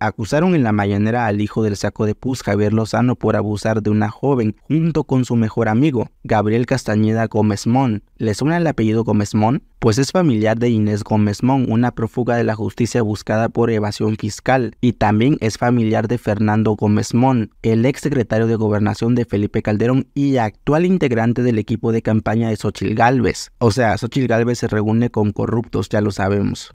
Acusaron en la mañanera al hijo del saco de pus Javier Lozano por abusar de una joven junto con su mejor amigo, Gabriel Castañeda Gómez Mon. ¿Le suena el apellido Gómez Mon? Pues es familiar de Inés Gómez Mon, una prófuga de la justicia buscada por evasión fiscal, y también es familiar de Fernando Gómez Mon, el ex secretario de gobernación de Felipe Calderón y actual integrante del equipo de campaña de Xochil Gálvez. O sea, Xochil Gálvez se reúne con corruptos, ya lo sabemos.